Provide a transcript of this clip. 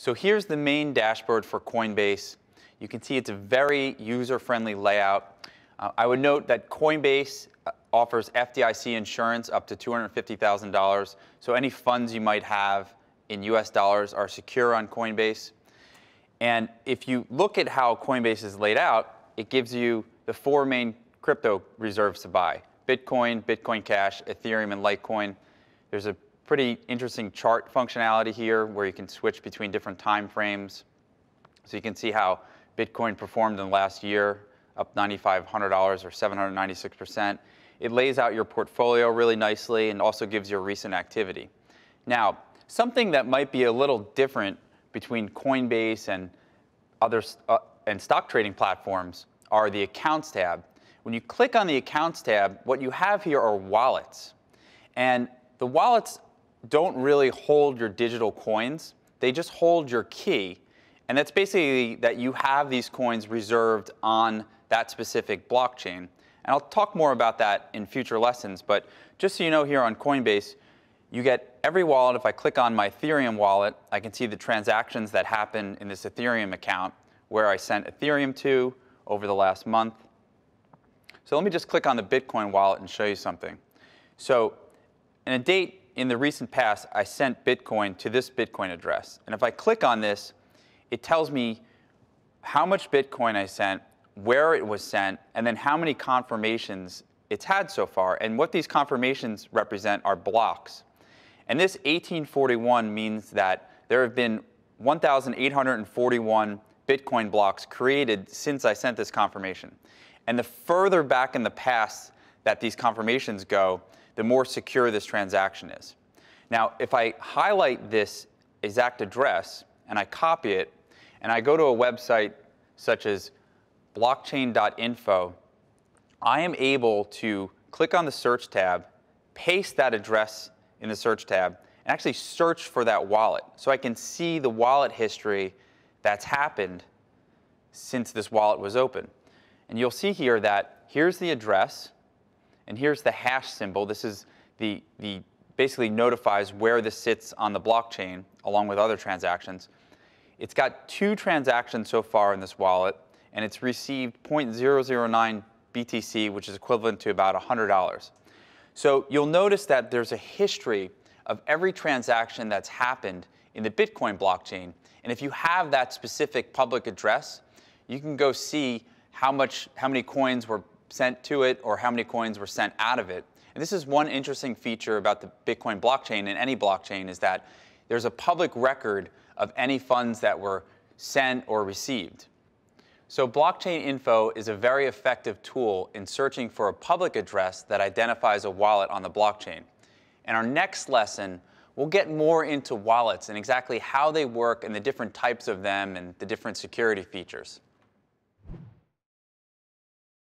So here's the main dashboard for Coinbase. You can see it's a very user-friendly layout. Uh, I would note that Coinbase uh, offers FDIC insurance up to $250,000. So any funds you might have in US dollars are secure on Coinbase. And if you look at how Coinbase is laid out, it gives you the four main crypto reserves to buy. Bitcoin, Bitcoin Cash, Ethereum, and Litecoin. There's a pretty interesting chart functionality here where you can switch between different time frames. So you can see how Bitcoin performed in the last year, up $9,500 or 796%. It lays out your portfolio really nicely and also gives your recent activity. Now, something that might be a little different between Coinbase and other uh, and stock trading platforms are the accounts tab. When you click on the accounts tab, what you have here are wallets. And the wallets don't really hold your digital coins. They just hold your key. And that's basically that you have these coins reserved on that specific blockchain. And I'll talk more about that in future lessons. But just so you know here on Coinbase, you get every wallet. If I click on my Ethereum wallet, I can see the transactions that happen in this Ethereum account where I sent Ethereum to over the last month. So let me just click on the Bitcoin wallet and show you something. So in a date in the recent past, I sent Bitcoin to this Bitcoin address. And if I click on this, it tells me how much Bitcoin I sent, where it was sent, and then how many confirmations it's had so far. And what these confirmations represent are blocks. And this 1841 means that there have been 1,841 Bitcoin blocks created since I sent this confirmation. And the further back in the past that these confirmations go, the more secure this transaction is. Now, if I highlight this exact address and I copy it, and I go to a website such as blockchain.info, I am able to click on the search tab, paste that address in the search tab, and actually search for that wallet. So I can see the wallet history that's happened since this wallet was open. And you'll see here that here's the address, and here's the hash symbol. This is the, the basically notifies where this sits on the blockchain along with other transactions. It's got two transactions so far in this wallet, and it's received 0.009 BTC, which is equivalent to about $100. So you'll notice that there's a history of every transaction that's happened in the Bitcoin blockchain. And if you have that specific public address, you can go see how much, how many coins were sent to it or how many coins were sent out of it. And this is one interesting feature about the Bitcoin blockchain and any blockchain is that there's a public record of any funds that were sent or received. So blockchain info is a very effective tool in searching for a public address that identifies a wallet on the blockchain. In our next lesson, we'll get more into wallets and exactly how they work and the different types of them and the different security features.